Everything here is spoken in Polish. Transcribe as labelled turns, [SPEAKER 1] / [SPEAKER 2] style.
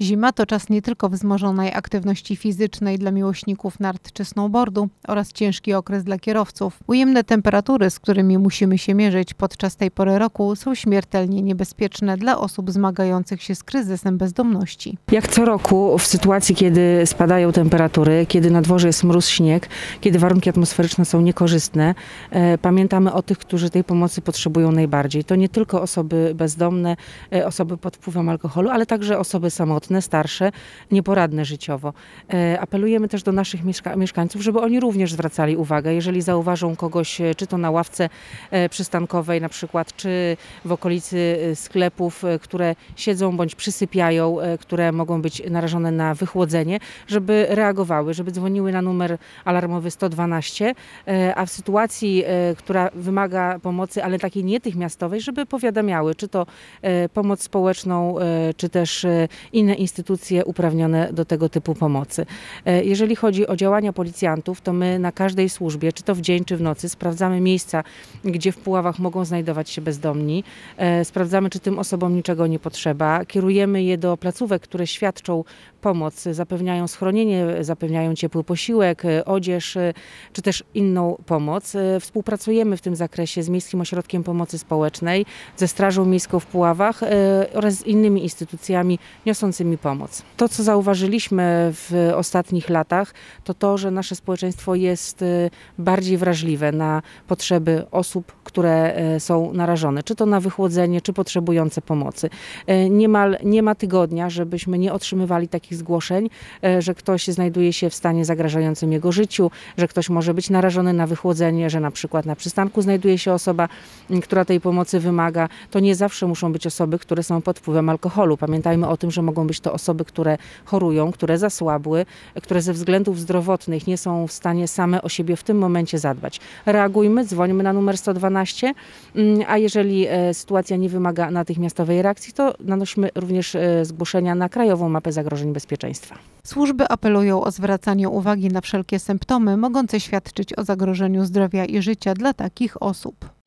[SPEAKER 1] Zima to czas nie tylko wzmożonej aktywności fizycznej dla miłośników nart czy snowboardu oraz ciężki okres dla kierowców. Ujemne temperatury, z którymi musimy się mierzyć podczas tej pory roku są śmiertelnie niebezpieczne dla osób zmagających się z kryzysem bezdomności.
[SPEAKER 2] Jak co roku w sytuacji, kiedy spadają temperatury, kiedy na dworze jest mróz, śnieg, kiedy warunki atmosferyczne są niekorzystne, e, pamiętamy o tych, którzy tej pomocy potrzebują najbardziej. To nie tylko osoby bezdomne, e, osoby pod wpływem alkoholu, ale także osoby samotne samotne, starsze, nieporadne życiowo. E, apelujemy też do naszych mieszka mieszkańców, żeby oni również zwracali uwagę, jeżeli zauważą kogoś, e, czy to na ławce e, przystankowej na przykład, czy w okolicy sklepów, które siedzą bądź przysypiają, które mogą być narażone na wychłodzenie, żeby reagowały, żeby dzwoniły na numer alarmowy 112, a w sytuacji, która wymaga pomocy, ale takiej nietychmiastowej, żeby powiadamiały, czy to pomoc społeczną, czy też inne instytucje uprawnione do tego typu pomocy. E, jeżeli chodzi o działania policjantów, to my na każdej służbie, czy to w dzień, czy w nocy, sprawdzamy miejsca, gdzie w Puławach mogą znajdować się bezdomni. E, sprawdzamy, czy tym osobom niczego nie potrzeba. Kierujemy je do placówek, które świadczą pomoc, zapewniają schronienie, zapewniają ciepły posiłek, e, odzież, czy też inną pomoc. Współpracujemy w tym zakresie z Miejskim Ośrodkiem Pomocy Społecznej, ze Strażą Miejską w Puławach oraz z innymi instytucjami niosącymi mi pomóc. To, co zauważyliśmy w ostatnich latach, to to, że nasze społeczeństwo jest y, bardziej wrażliwe na potrzeby osób, które y, są narażone, czy to na wychłodzenie, czy potrzebujące pomocy. Y, niemal nie ma tygodnia, żebyśmy nie otrzymywali takich zgłoszeń, że ktoś znajduje się w stanie zagrażającym jego życiu, że ktoś może być narażony na wychłodzenie, że na przykład na przystanku znajduje się osoba, która tej pomocy wymaga. To nie zawsze muszą być osoby, które są pod wpływem alkoholu. Pamiętajmy o tym, że mogą być to osoby, które chorują, które zasłabły, które ze względów zdrowotnych nie są w stanie same o siebie w tym momencie zadbać. Reagujmy, dzwońmy na numer 112, mm, a jeżeli e, sytuacja nie wymaga natychmiastowej reakcji, to nanośmy również e, zgłoszenia na Krajową Mapę Zagrożeń Bezpieczeństwa.
[SPEAKER 1] Służby apelują o zwracanie uwagi na wszelkie symptomy mogące świadczyć o zagrożeniu zdrowia i życia dla takich osób.